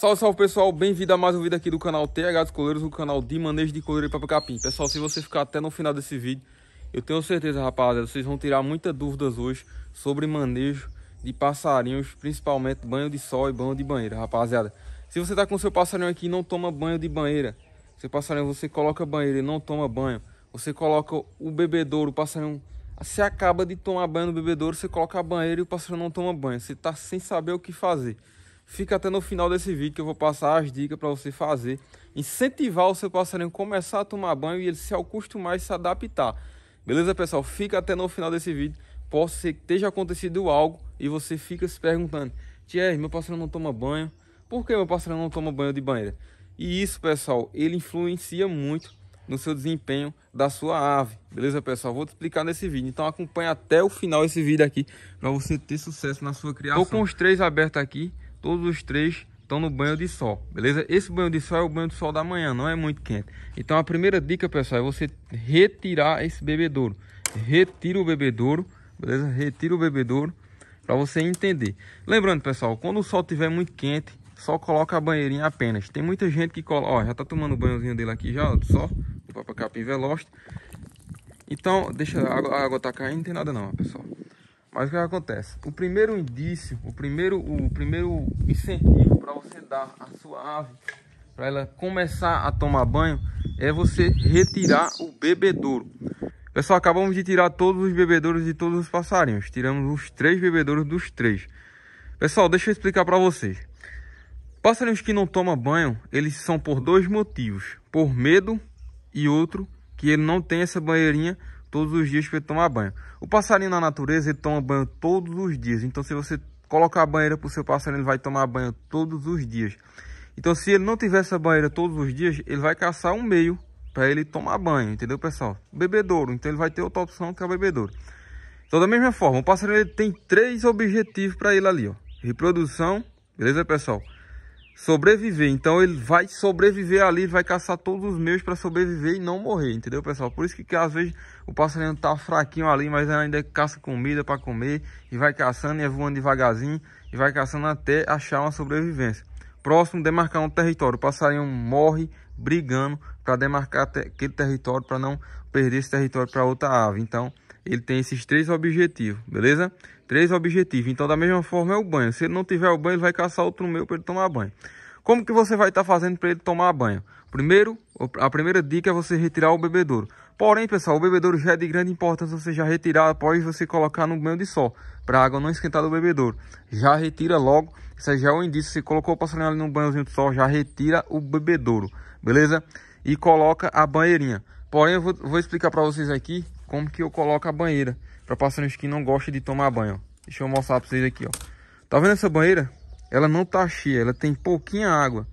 Salve, salve pessoal, bem-vindo a mais um vídeo aqui do canal TH dos Coleiros, o canal de manejo de coleiro e papo capim. Pessoal, se você ficar até no final desse vídeo, eu tenho certeza, rapaziada, vocês vão tirar muitas dúvidas hoje sobre manejo de passarinhos, principalmente banho de sol e banho de banheira, rapaziada. Se você tá com seu passarinho aqui e não toma banho de banheira, seu passarinho você coloca banheiro e não toma banho, você coloca o bebedouro, o passarinho você acaba de tomar banho no bebedouro, você coloca a banheira e o passarinho não toma banho, você tá sem saber o que fazer. Fica até no final desse vídeo que eu vou passar as dicas para você fazer, incentivar o seu passarinho a começar a tomar banho e ele se acostumar e se adaptar. Beleza, pessoal? Fica até no final desse vídeo. Posso ser que esteja acontecido algo e você fica se perguntando: Thierry, é, meu passarinho não toma banho. Por que meu passarinho não toma banho de banheira? E isso, pessoal, ele influencia muito no seu desempenho da sua ave. Beleza, pessoal? Vou te explicar nesse vídeo. Então acompanha até o final esse vídeo aqui para você ter sucesso na sua criação. Estou com os três abertos aqui todos os três estão no banho de sol, beleza? Esse banho de sol é o banho de sol da manhã, não é muito quente. Então a primeira dica, pessoal, é você retirar esse bebedouro. Retira o bebedouro, beleza? Retira o bebedouro para você entender. Lembrando, pessoal, quando o sol estiver muito quente, só coloca a banheirinha apenas. Tem muita gente que coloca, ó, já tá tomando o banhozinho dele aqui já, só, o Capim veloz. Então, deixa a água, a água tá caindo, não tem nada não, pessoal. Mas o que acontece? O primeiro indício, o primeiro, o primeiro incentivo para você dar à sua ave, para ela começar a tomar banho, é você retirar o bebedouro. Pessoal, acabamos de tirar todos os bebedouros de todos os passarinhos. Tiramos os três bebedouros dos três. Pessoal, deixa eu explicar para vocês. Passarinhos que não tomam banho, eles são por dois motivos. Por medo e outro, que ele não tem essa banheirinha todos os dias para ele tomar banho. O passarinho na natureza ele toma banho todos os dias. Então se você colocar a banheira para o seu passarinho, ele vai tomar banho todos os dias. Então se ele não tiver essa banheira todos os dias, ele vai caçar um meio para ele tomar banho, entendeu pessoal? Bebedouro, então ele vai ter outra opção que é o bebedouro. Então da mesma forma, o passarinho ele tem três objetivos para ele ali, ó. Reprodução, beleza pessoal? sobreviver. Então ele vai sobreviver ali, vai caçar todos os meus para sobreviver e não morrer, entendeu, pessoal? Por isso que, que, às vezes o passarinho tá fraquinho ali, mas ainda caça comida para comer e vai caçando e é voando devagarzinho e vai caçando até achar uma sobrevivência. Próximo, demarcar um território. O passarinho morre brigando para demarcar aquele território para não perder esse território para outra ave. Então, ele tem esses três objetivos, beleza? Três objetivos. Então, da mesma forma é o banho. Se ele não tiver o banho, ele vai caçar outro meio para ele tomar banho. Como que você vai estar tá fazendo para ele tomar banho? Primeiro, a primeira dica é você retirar o bebedouro. Porém, pessoal, o bebedouro já é de grande importância você já retirar após você colocar no banho de sol, para a água não esquentar do bebedouro. Já retira logo, isso já é um indício, se colocou o passarinho ali no banhozinho de sol, já retira o bebedouro, beleza? E coloca a banheirinha. Porém, eu vou, vou explicar para vocês aqui como que eu coloco a banheira para passarinhos que não gostam de tomar banho. Deixa eu mostrar para vocês aqui, ó. Tá vendo essa banheira? Ela não tá cheia, ela tem pouquinha água.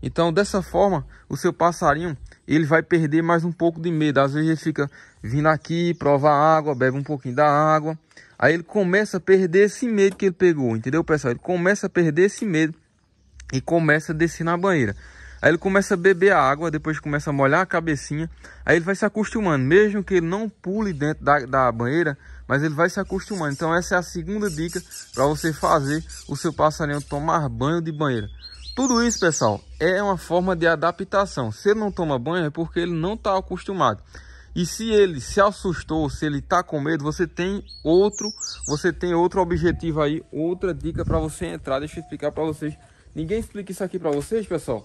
Então, dessa forma, o seu passarinho, ele vai perder mais um pouco de medo. Às vezes ele fica vindo aqui, prova a água, bebe um pouquinho da água. Aí ele começa a perder esse medo que ele pegou, entendeu, pessoal? Ele começa a perder esse medo e começa a descer na banheira. Aí ele começa a beber a água, depois começa a molhar a cabecinha. Aí ele vai se acostumando, mesmo que ele não pule dentro da, da banheira, mas ele vai se acostumando. Então essa é a segunda dica para você fazer o seu passarinho tomar banho de banheira. Tudo isso, pessoal, é uma forma de adaptação. Se ele não toma banho é porque ele não está acostumado. E se ele se assustou, se ele está com medo, você tem outro, você tem outro objetivo aí, outra dica para você entrar. Deixa eu explicar para vocês. Ninguém explica isso aqui para vocês, pessoal.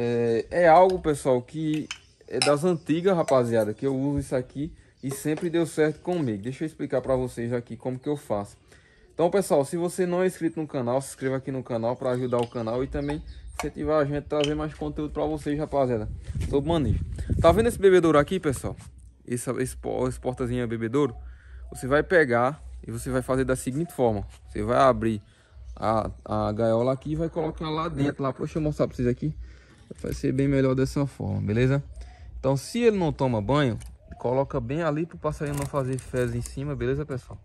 É, é algo, pessoal, que é das antigas, rapaziada, que eu uso isso aqui e sempre deu certo comigo. Deixa eu explicar para vocês aqui como que eu faço. Então, pessoal, se você não é inscrito no canal, se inscreva aqui no canal para ajudar o canal e também incentivar a gente a trazer mais conteúdo para vocês, rapaziada, sobre manejo. Tá vendo esse bebedouro aqui, pessoal? Esse, esse, esse portazinho é bebedouro? Você vai pegar e você vai fazer da seguinte forma. Você vai abrir a, a gaiola aqui e vai colocar lá dentro, lá. Deixa eu mostrar para vocês aqui. Vai ser bem melhor dessa forma, beleza? Então, se ele não toma banho, coloca bem ali pro passarinho não fazer fezes em cima, beleza, pessoal?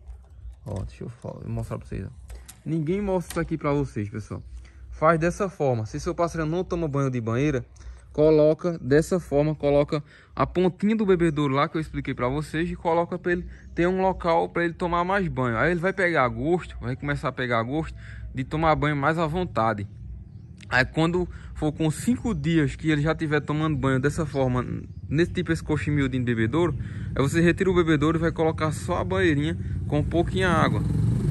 Ó, deixa eu mostrar pra vocês, ó. Ninguém mostra isso aqui pra vocês, pessoal. Faz dessa forma. Se seu passarinho não toma banho de banheira, coloca dessa forma, coloca a pontinha do bebedouro lá que eu expliquei para vocês e coloca para ele ter um local para ele tomar mais banho. Aí ele vai pegar gosto, vai começar a pegar gosto de tomar banho mais à vontade. Aí quando for com 5 dias que ele já estiver tomando banho dessa forma, nesse tipo esse cochimildinho de bebedouro, aí você retira o bebedouro e vai colocar só a banheirinha com um pouquinho de água.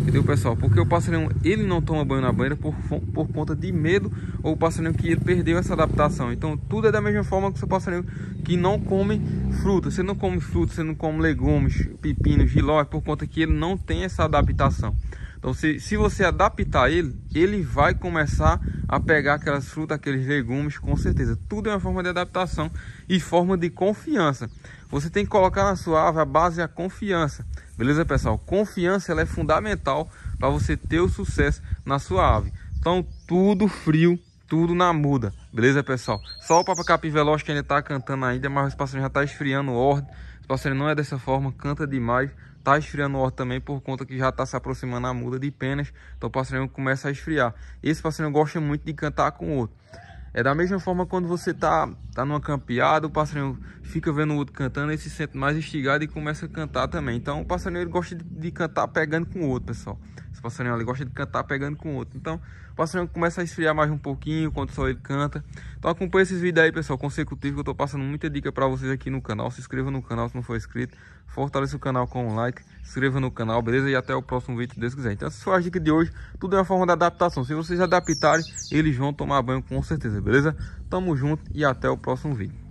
Entendeu, pessoal? Porque o passarinho, ele não toma banho na banheira por, por conta de medo ou o passarinho que ele perdeu essa adaptação. Então, tudo é da mesma forma que o seu passarinho que não come fruta. Você não come fruta, você não come legumes, pepinos, giló, é por conta que ele não tem essa adaptação. Então, se, se você adaptar ele, ele vai começar a pegar aquelas frutas, aqueles legumes, com certeza. Tudo é uma forma de adaptação e forma de confiança. Você tem que colocar na sua ave a base é a confiança. Beleza, pessoal? Confiança ela é fundamental para você ter o sucesso na sua ave. Então, tudo frio, tudo na muda. Beleza, pessoal? Só o papacapim veloz que ainda está cantando ainda, mas o passarinho já está esfriando o ordem. O passarinho não é dessa forma, canta demais. Tá esfriando o ar também por conta que já tá se aproximando a muda de penas. Então o passarinho começa a esfriar. Esse passarinho gosta muito de cantar com o outro. É da mesma forma quando você tá, tá numa campeada, o passarinho fica vendo o outro cantando, ele se sente mais instigado e começa a cantar também. Então o passarinho gosta de, de cantar pegando com o outro, pessoal. O passarinho ali gosta de cantar pegando com o outro. Então, o passarinho começa a esfriar mais um pouquinho quando só ele canta. Então, acompanha esses vídeos aí, pessoal, consecutivos, que eu tô passando muita dica para vocês aqui no canal. Se inscreva no canal se não for inscrito. Fortaleça o canal com um like. Se inscreva no canal, beleza? E até o próximo vídeo, se Deus quiser. Então, essas foram as dicas de hoje. Tudo é uma forma de adaptação. Se vocês adaptarem, eles vão tomar banho com certeza, beleza? Tamo junto e até o próximo vídeo.